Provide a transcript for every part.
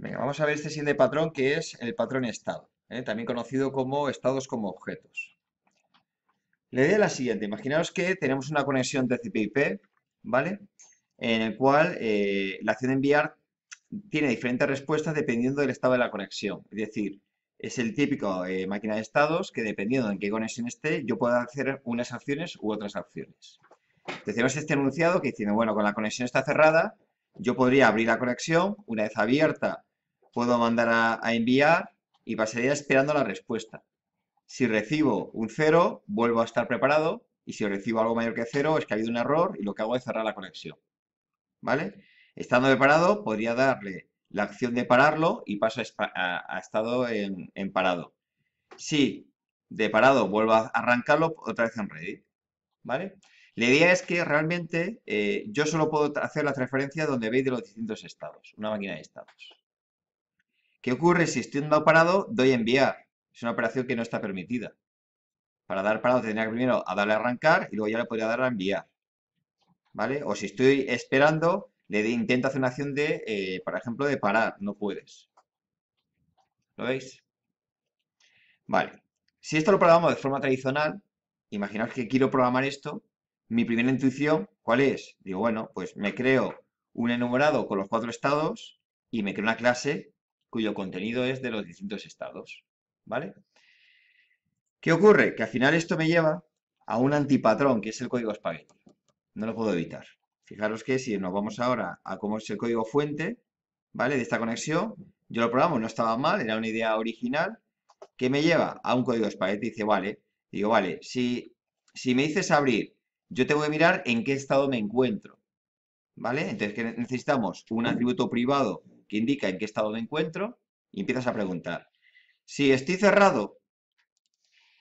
vamos a ver este siguiente patrón que es el patrón estado, ¿eh? también conocido como estados como objetos. La idea es la siguiente, imaginaos que tenemos una conexión TCP/IP, ¿vale? En el cual eh, la acción de enviar tiene diferentes respuestas dependiendo del estado de la conexión. Es decir, es el típico eh, máquina de estados que dependiendo en qué conexión esté, yo puedo hacer unas acciones u otras acciones. Tenemos este enunciado que diciendo, bueno, con la conexión está cerrada, yo podría abrir la conexión, una vez abierta, puedo mandar a, enviar y pasaría esperando la respuesta. Si recibo un cero, vuelvo a estar preparado y si recibo algo mayor que cero, es que ha habido un error y lo que hago es cerrar la conexión. ¿Vale? Estando parado, podría darle la acción de pararlo y paso a, estado en, parado. Si de parado vuelvo a arrancarlo, otra vez en Reddit. ¿Vale? La idea es que realmente eh, yo solo puedo hacer la transferencia donde veis de los distintos estados, una máquina de estados. ¿Qué ocurre si estoy dado parado doy enviar? Es una operación que no está permitida. Para dar parado tendría que primero a darle a arrancar y luego ya le podría dar a enviar. ¿Vale? O si estoy esperando, le intento hacer una acción de, eh, por ejemplo, de parar. No puedes. ¿Lo veis? Vale. Si esto lo programamos de forma tradicional, imaginaos que quiero programar esto, mi primera intuición, ¿cuál es? Digo, bueno, pues me creo un enumerado con los cuatro estados y me creo una clase cuyo contenido es de los distintos estados. ¿Vale? ¿Qué ocurre? Que al final esto me lleva a un antipatrón, que es el código espagueti. No lo puedo evitar. Fijaros que si nos vamos ahora a cómo es el código fuente, ¿vale? De esta conexión, yo lo probamos, no estaba mal, era una idea original, que me lleva a un código espagueti dice, vale, digo, vale, si, si me dices abrir, yo tengo a mirar en qué estado me encuentro, ¿vale? Entonces, que necesitamos? Un atributo privado que indica en qué estado me encuentro y empiezas a preguntar. Si estoy cerrado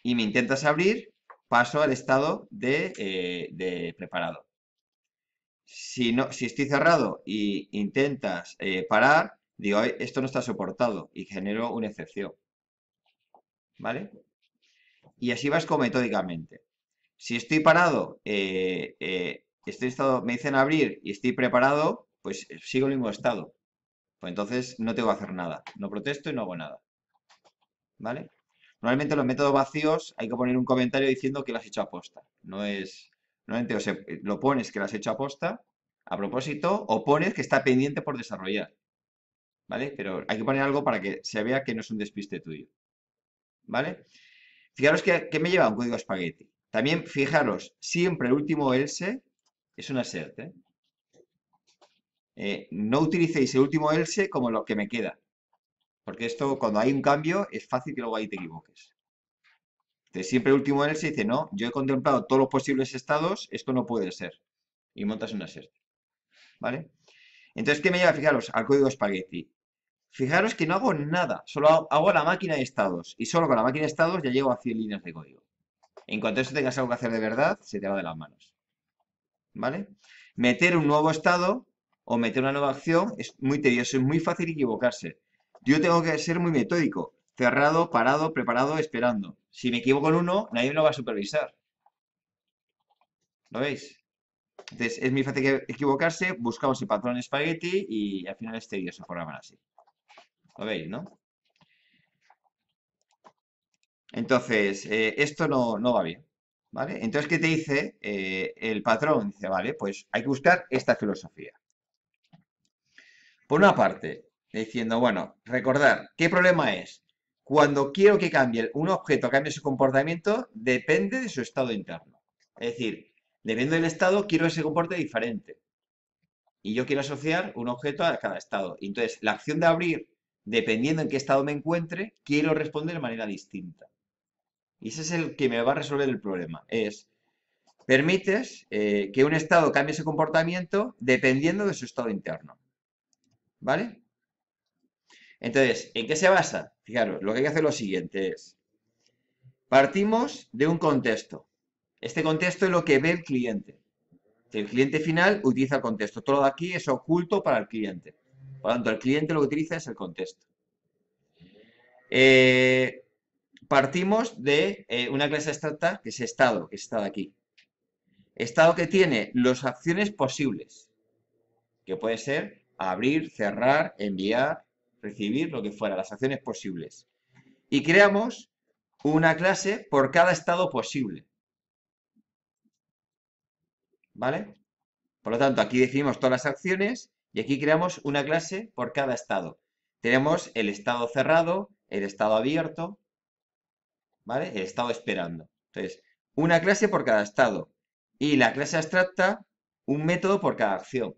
y me intentas abrir, paso al estado de, eh, preparado. Si, no, si estoy cerrado y intentas eh, parar, digo, esto no está soportado y genero una excepción. ¿Vale? Y así vas como metódicamente. Si estoy parado, eh, estoy estado, me dicen abrir y estoy preparado, pues sigo el mismo estado. Pues entonces no tengo que hacer nada. No protesto y no hago nada. ¿Vale? Normalmente los métodos vacíos hay que poner un comentario diciendo que lo has hecho a posta. No es... Normalmente eh, lo pones que lo has hecho a posta, a propósito, o pones que está pendiente por desarrollar. ¿Vale? Pero hay que poner algo para que se vea que no es un despiste tuyo. ¿Vale? Fijaros que, me lleva un código espagueti. También, fijaros, siempre el último else es una serte. ¿eh? Eh, no utilicéis el último else como lo que me queda. Porque esto, cuando hay un cambio, es fácil que luego ahí te equivoques. Entonces, siempre el último else dice, no, yo he contemplado todos los posibles estados, esto no puede ser. Y montas una serie. ¿Vale? Entonces, ¿qué me lleva? Fijaros, al código espagueti. Fijaros que no hago nada, solo hago la máquina de estados. Y solo con la máquina de estados ya llego a 100 líneas de código. En cuanto eso tengas algo que hacer de verdad, se te va de las manos. ¿Vale? Meter un nuevo estado o meter una nueva acción, es muy tedioso, es muy fácil equivocarse. Yo tengo que ser muy metódico, cerrado, parado, preparado, esperando. Si me equivoco en uno, nadie me lo va a supervisar. ¿Lo veis? Entonces, es muy fácil equivocarse, buscamos el patrón espagueti y al final es tedioso programar así. ¿Lo veis, no? Entonces, eh, esto no, va bien, ¿vale? Entonces, ¿qué te dice eh, el patrón? Dice, vale, pues hay que buscar esta filosofía. Por una parte, diciendo, bueno, recordar, ¿qué problema es? Cuando quiero que cambie un objeto, cambie su comportamiento, depende de su estado interno. Es decir, dependiendo del estado, quiero que se comporte diferente. Y yo quiero asociar un objeto a cada estado. Entonces, la acción de abrir, dependiendo en qué estado me encuentre, quiero responder de manera distinta. Y ese es el que me va a resolver el problema. Es, permites eh, que un estado cambie su comportamiento dependiendo de su estado interno. ¿Vale? Entonces, ¿en qué se basa? Fijaros, lo que hay que hacer lo siguiente es, partimos de un contexto. Este contexto es lo que ve el cliente. El cliente final utiliza el contexto. Todo de aquí es oculto para el cliente. Por lo tanto, el cliente lo que utiliza es el contexto. Eh, partimos de eh, una clase abstracta que es estado, que es estado aquí. Estado que tiene las acciones posibles, que puede ser abrir, cerrar, enviar, recibir, lo que fuera, las acciones posibles. Y creamos una clase por cada estado posible. ¿Vale? Por lo tanto, aquí definimos todas las acciones y aquí creamos una clase por cada estado. Tenemos el estado cerrado, el estado abierto, ¿vale? El estado esperando. Entonces, una clase por cada estado y la clase abstracta, un método por cada acción.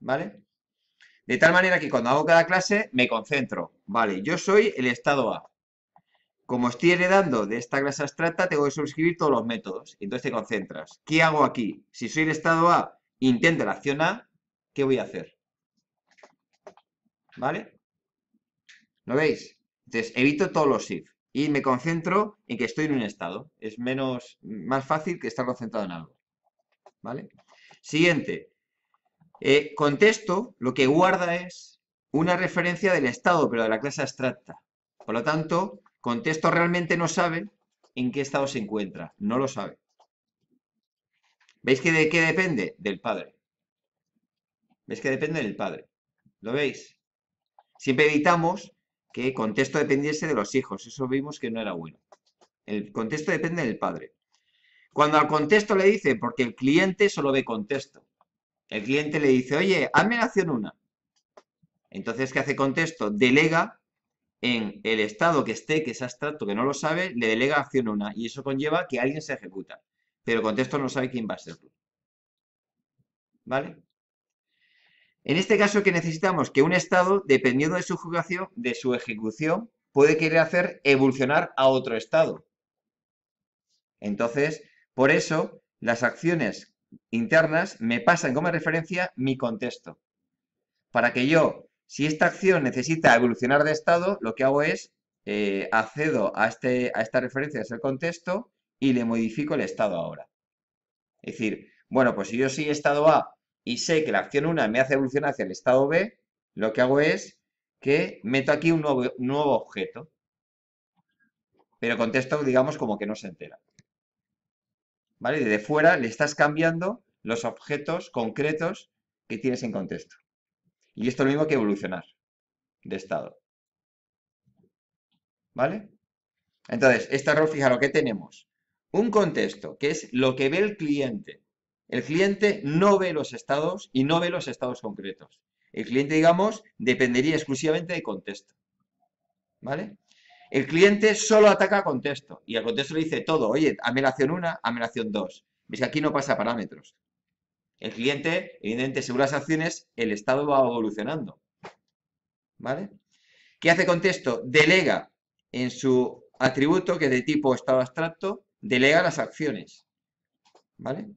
¿vale? De tal manera que cuando hago cada clase me concentro. Vale, yo soy el estado A. Como estoy heredando de esta clase abstracta, tengo que suscribir todos los métodos. Entonces te concentras. ¿Qué hago aquí? Si soy el estado A, intento la acción A, ¿qué voy a hacer? ¿Vale? ¿Lo veis? Entonces evito todos los if y me concentro en que estoy en un estado. Es menos, más fácil que estar concentrado en algo. ¿Vale? Siguiente eh, contexto lo que guarda es una referencia del estado, pero de la clase abstracta. Por lo tanto, contexto realmente no sabe en qué estado se encuentra, no lo sabe. ¿Veis que de qué depende? Del padre. ¿Veis que depende del padre? ¿Lo veis? Siempre evitamos que contexto dependiese de los hijos, eso vimos que no era bueno. El contexto depende del padre. Cuando al contexto le dice, porque el cliente solo ve contexto, el cliente le dice, oye, hazme la acción 1. Entonces, ¿qué hace contexto? Delega en el estado que esté, que es abstracto, que no lo sabe, le delega acción 1 y eso conlleva que alguien se ejecuta. Pero contexto no sabe quién va a ser. ¿Vale? En este caso que necesitamos que un estado, dependiendo de su jugación, de su ejecución, puede querer hacer evolucionar a otro estado. Entonces, por eso, las acciones internas me pasan como referencia mi contexto. Para que yo, si esta acción necesita evolucionar de estado, lo que hago es eh, accedo a, este, a esta referencia, es ese contexto, y le modifico el estado ahora. Es decir, bueno, pues si yo soy estado A y sé que la acción 1 me hace evolucionar hacia el estado B, lo que hago es que meto aquí un nuevo, nuevo objeto. Pero contexto, digamos, como que no se entera. ¿vale? Desde fuera le estás cambiando los objetos concretos que tienes en contexto. Y esto es lo mismo que evolucionar de estado. ¿Vale? Entonces, este error, lo ¿qué tenemos? Un contexto, que es lo que ve el cliente. El cliente no ve los estados y no ve los estados concretos. El cliente, digamos, dependería exclusivamente de contexto. ¿Vale? El cliente solo ataca a contexto y el contexto le dice todo, oye, acción 1, amenación 2. Ves que aquí no pasa parámetros. El cliente, evidentemente, según las acciones, el estado va evolucionando. ¿Vale? ¿Qué hace contexto? Delega en su atributo, que es de tipo estado abstracto, delega las acciones. ¿Vale?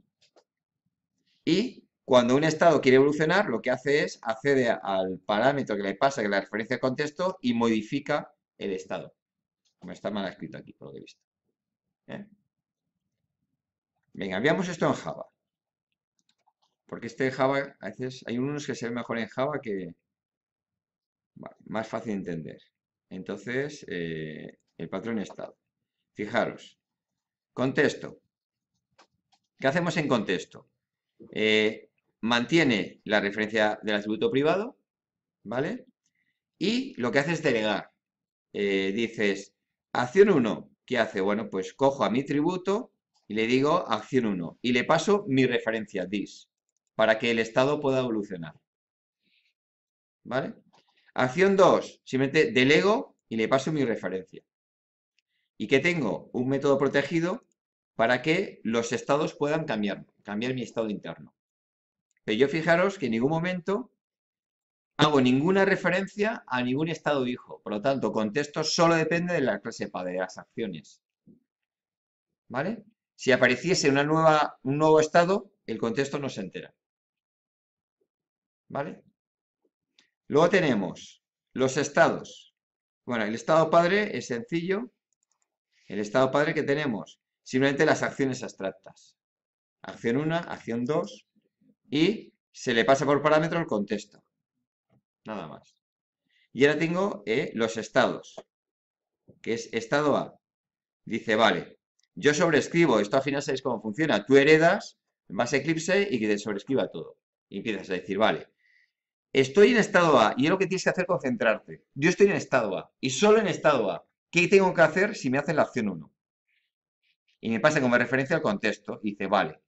Y cuando un estado quiere evolucionar, lo que hace es accede al parámetro que le pasa, que le la referencia de contexto, y modifica el estado. Está mal escrito aquí, por lo que he visto. ¿eh? Venga, veamos esto en Java. Porque este Java, a veces hay unos que se ven mejor en Java que... Vale, más fácil de entender. Entonces, eh, el patrón está. Fijaros. Contexto. ¿Qué hacemos en contexto? Eh, mantiene la referencia del atributo privado, ¿vale? Y lo que hace es delegar. dices, Acción 1, ¿qué hace? Bueno, pues cojo a mi tributo y le digo acción 1 y le paso mi referencia dis para que el estado pueda evolucionar. ¿Vale? Acción 2, simplemente delego y le paso mi referencia. Y que tengo un método protegido para que los estados puedan cambiar, cambiar mi estado interno. Pero yo fijaros que en ningún momento hago ninguna referencia a ningún estado hijo. Por lo tanto, contexto solo depende de la clase padre, de las acciones. ¿Vale? Si apareciese una nueva, un nuevo estado, el contexto no se entera. ¿Vale? Luego tenemos los estados. Bueno, el estado padre es sencillo. El estado padre que tenemos, simplemente las acciones abstractas. Acción 1, acción 2 y se le pasa por parámetro el contexto nada más. Y ahora tengo eh, los estados, que es estado A. Dice, vale, yo sobrescribo, esto al final sabéis cómo funciona, tú heredas más Eclipse y que te sobrescriba todo. Y empiezas a decir, vale, estoy en estado A y es lo que tienes que hacer concentrarte. Yo estoy en estado A y solo en estado A. ¿Qué tengo que hacer si me hacen la acción 1? Y me pasa como referencia al contexto. Y dice, vale,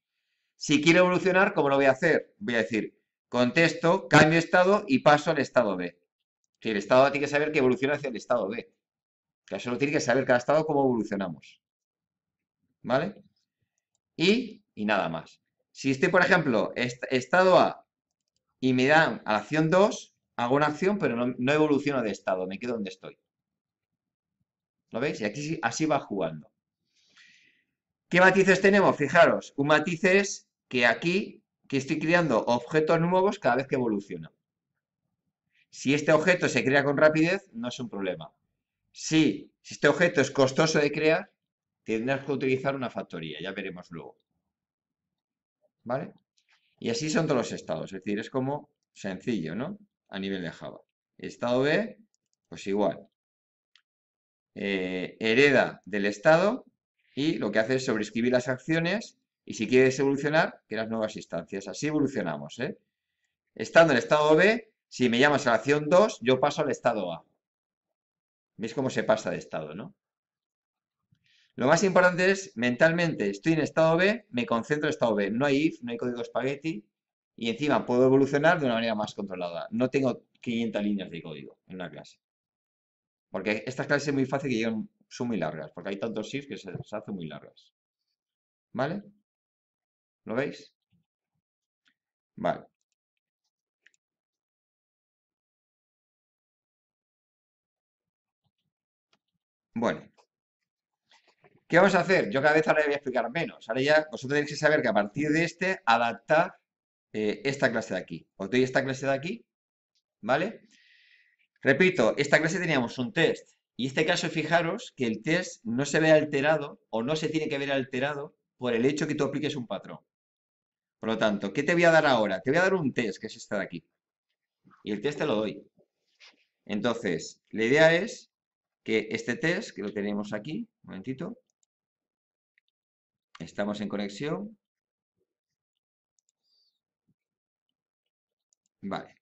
si quiero evolucionar, ¿cómo lo voy a hacer? Voy a decir, Contesto, cambio estado y paso al estado B. Si el estado A tiene que saber que evoluciona hacia el estado B. Que solo tiene que saber cada estado cómo evolucionamos. ¿Vale? Y, y nada más. Si estoy, por ejemplo, estado A y me dan a la acción 2, hago una acción, pero no, evoluciono de estado, me quedo donde estoy. ¿Lo veis? Y aquí así va jugando. ¿Qué matices tenemos? Fijaros, un matices es que aquí que estoy creando objetos nuevos cada vez que evoluciona. Si este objeto se crea con rapidez, no es un problema. Si, este objeto es costoso de crear, tendrás que utilizar una factoría, ya veremos luego. ¿Vale? Y así son todos los estados, es decir, es como sencillo, ¿no? A nivel de Java. Estado B, pues igual. Eh, hereda del estado y lo que hace es sobreescribir las acciones y si quieres evolucionar, creas nuevas instancias. Así evolucionamos. ¿eh? Estando en estado B, si me llamas a la acción 2, yo paso al estado A. ¿Veis cómo se pasa de estado, no? Lo más importante es, mentalmente, estoy en estado B, me concentro en estado B. No hay if, no hay código espagueti, y encima puedo evolucionar de una manera más controlada. No tengo 500 líneas de código en una clase. Porque estas clases es muy fácil que lleguen, son muy largas, porque hay tantos ifs que se, se hacen muy largas. ¿Vale? ¿Lo veis? Vale. Bueno. ¿Qué vamos a hacer? Yo cada vez ahora voy a explicar menos. Ahora ya vosotros tenéis que saber que a partir de este adaptar eh, esta clase de aquí. Os doy esta clase de aquí, ¿vale? Repito, esta clase teníamos un test. Y en este caso, fijaros que el test no se ve alterado o no se tiene que ver alterado por el hecho que tú apliques un patrón. Por lo tanto, ¿qué te voy a dar ahora? Te voy a dar un test, que es este de aquí. Y el test te lo doy. Entonces, la idea es que este test, que lo tenemos aquí, un momentito, estamos en conexión. Vale.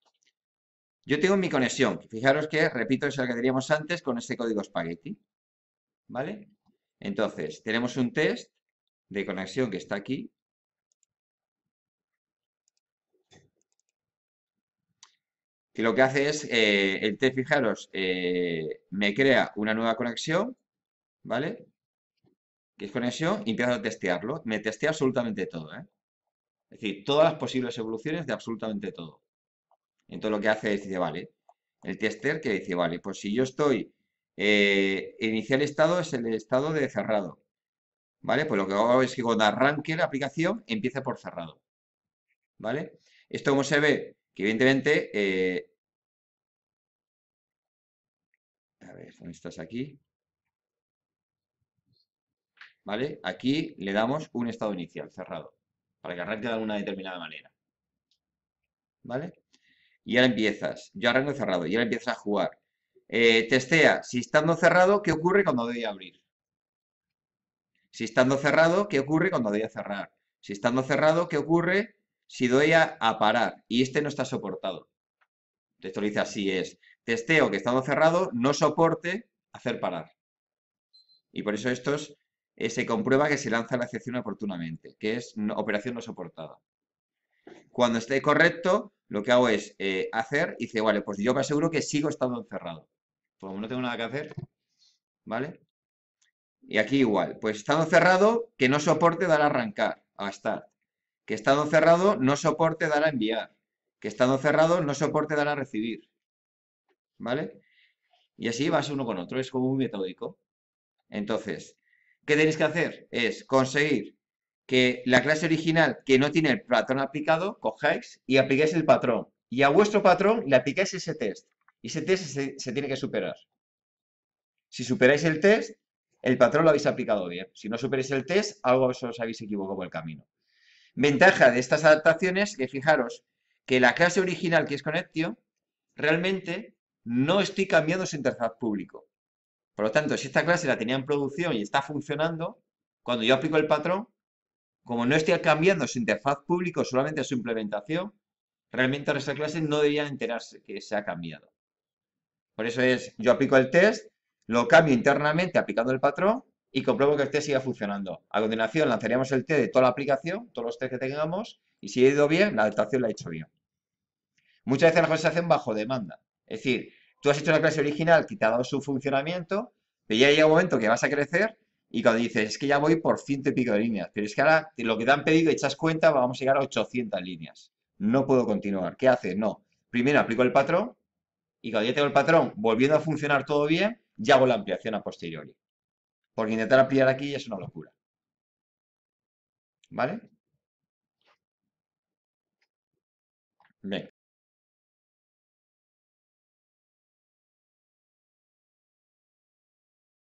Yo tengo mi conexión. Fijaros que, repito, es el que teníamos antes con este código Spaghetti. ¿Vale? Entonces, tenemos un test de conexión que está aquí, Y lo que hace es, eh, el test, fijaros, eh, me crea una nueva conexión, ¿vale? Que es conexión y empiezo a testearlo. Me testea absolutamente todo, ¿eh? Es decir, todas las posibles evoluciones de absolutamente todo. Entonces lo que hace es, dice, vale, el tester que dice, vale, pues si yo estoy, eh, inicial estado es el estado de cerrado, ¿vale? Pues lo que hago es que cuando arranque la aplicación empieza por cerrado, ¿vale? Esto como se ve, evidentemente... Eh a ver, estás aquí? ¿Vale? Aquí le damos un estado inicial, cerrado, para que arranque de alguna determinada manera. ¿Vale? Y ahora empiezas. Yo arranco cerrado y ahora empiezas a jugar. Eh, testea. Si estando cerrado, ¿qué ocurre cuando doy a abrir? Si estando cerrado, ¿qué ocurre cuando doy a cerrar? Si estando cerrado, ¿qué ocurre si doy a, parar y este no está soportado, esto lo dice así, es testeo que estado cerrado no soporte hacer parar. Y por eso esto eh, se comprueba que se lanza la excepción oportunamente, que es operación no soportada. Cuando esté correcto, lo que hago es eh, hacer y dice, vale, pues yo me aseguro que sigo estando cerrado. Como no tengo nada que hacer, ¿vale? Y aquí igual, pues estado cerrado que no soporte dar a arrancar, a estar. Que estado cerrado no soporte dar a enviar. Que estado cerrado no soporte dar a recibir. ¿Vale? Y así vas uno con otro, es como muy metódico. Entonces, ¿qué tenéis que hacer? Es conseguir que la clase original que no tiene el patrón aplicado, cojáis y apliquéis el patrón. Y a vuestro patrón le aplicáis ese test. Y ese test se, se tiene que superar. Si superáis el test, el patrón lo habéis aplicado bien. Si no superáis el test, algo os habéis equivocado por el camino. Ventaja de estas adaptaciones que fijaros que la clase original que es Connectio realmente no estoy cambiando su interfaz público. Por lo tanto, si esta clase la tenía en producción y está funcionando, cuando yo aplico el patrón, como no estoy cambiando su interfaz público, solamente su implementación, realmente esta clase no debería enterarse que se ha cambiado. Por eso es, yo aplico el test, lo cambio internamente aplicando el patrón y compruebo que el test siga funcionando. A continuación, lanzaríamos el test de toda la aplicación, todos los test que tengamos, y si ha ido bien, la adaptación la ha hecho bien. Muchas veces las cosas se hacen bajo demanda. Es decir, tú has hecho una clase original que te ha dado su funcionamiento, pero ya llega un momento que vas a crecer y cuando dices, es que ya voy por ciento y pico de líneas, pero es que ahora lo que te han pedido, echas cuenta, vamos a llegar a 800 líneas. No puedo continuar. ¿Qué haces? No. Primero aplico el patrón y cuando ya tengo el patrón volviendo a funcionar todo bien, ya hago la ampliación a posteriori. Porque intentar ampliar aquí es una locura. ¿Vale? Venga.